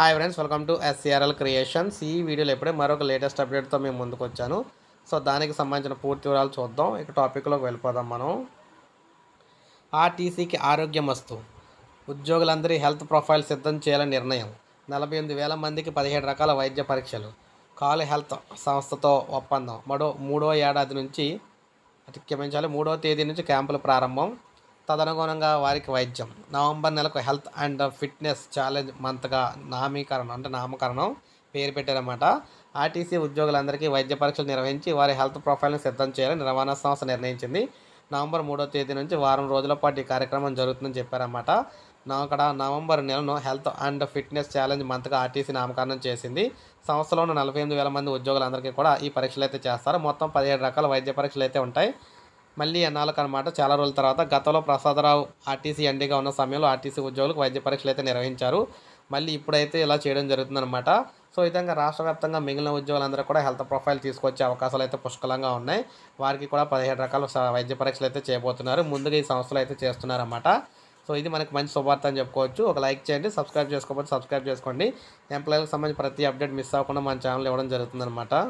hi friends welcome to SCRL creations ఈ వీడియోలో ఇప్పుడే మరొక లేటెస్ట్ అప్డేట్తో మేము ముందుకు వచ్చాను సో దానికి సంబంధించిన పూర్తి వివరాలు చూద్దాం ఇక టాపిక్లోకి వెళ్ళిపోదాం మనం ఆర్టీసీకి ఆరోగ్యం వస్తు ఉద్యోగులందరి హెల్త్ ప్రొఫైల్ సిద్ధం చేయాలని నిర్ణయం నలభై ఎనిమిది వేల మందికి పదిహేడు రకాల వైద్య పరీక్షలు కాలు హెల్త్ సంస్థతో ఒప్పందం మడో మూడో ఏడాది నుంచి అతిక్రమించాలి మూడో తేదీ నుంచి క్యాంపులు ప్రారంభం తదనుగుణంగా వారికి వైద్యం నవంబర్ నెలకు హెల్త్ అండ్ ఫిట్నెస్ ఛాలెంజ్ మంత్గా నామీకరణం అంటే నామకరణం పేరు పెట్టారన్నమాట ఆర్టీసీ ఉద్యోగులందరికీ వైద్య పరీక్షలు నిర్వహించి వారి హెల్త్ ప్రొఫైల్ని సిద్ధం చేయాలని రవాణా సంస్థ నిర్ణయించింది నవంబర్ మూడో తేదీ నుంచి వారం రోజుల పాటు ఈ కార్యక్రమం జరుగుతుందని చెప్పారన్నమాట అక్కడ నవంబర్ నెలను హెల్త్ అండ్ ఫిట్నెస్ ఛాలెంజ్ మంత్గా ఆర్టీసీ నామకరణం చేసింది సంస్థలో ఉన్న నలభై ఎనిమిది వేల మంది ఉద్యోగులందరికీ కూడా ఈ పరీక్షలు అయితే చేస్తారు మొత్తం పదిహేడు రకాల వైద్య పరీక్షలు అయితే ఉంటాయి మళ్ళీ ఎన్నాళ్ళకు అనమాట చాలా రోజుల తర్వాత గతంలో ప్రసాదరావు ఆర్టీసీ ఎండీగా ఉన్న సమయంలో ఆర్టీసీ ఉద్యోగులకు వైద్య పరీక్షలు అయితే నిర్వహించారు మళ్ళీ ఇప్పుడైతే ఇలా చేయడం జరుగుతుందనమాట సో ఈ విధంగా రాష్ట్ర వ్యాప్తంగా మిగిలిన ఉద్యోగులందరూ కూడా హెల్త్ ప్రొఫైల్ తీసుకొచ్చే అవకాశాలు అయితే పుష్కలంగా ఉన్నాయి వారికి కూడా పదిహేడు రకాల వైద్య పరీక్షలు అయితే చేయబోతున్నారు ముందుగా ఈ సంస్థలు అయితే చేస్తున్నారన్నమాట సో ఇది మనకు మంచి శుభార్త అని చెప్పుకోవచ్చు ఒక లైక్ చేయండి సబ్స్క్రైబ్ చేసుకోకపోతే సబ్స్క్రైబ్ చేసుకోండి ఎంప్లాయీలకు సంబంధించి ప్రతి అప్డేట్ మిస్ అవ్వకుండా మన ఛానల్ ఇవ్వడం జరుగుతుందన్నమాట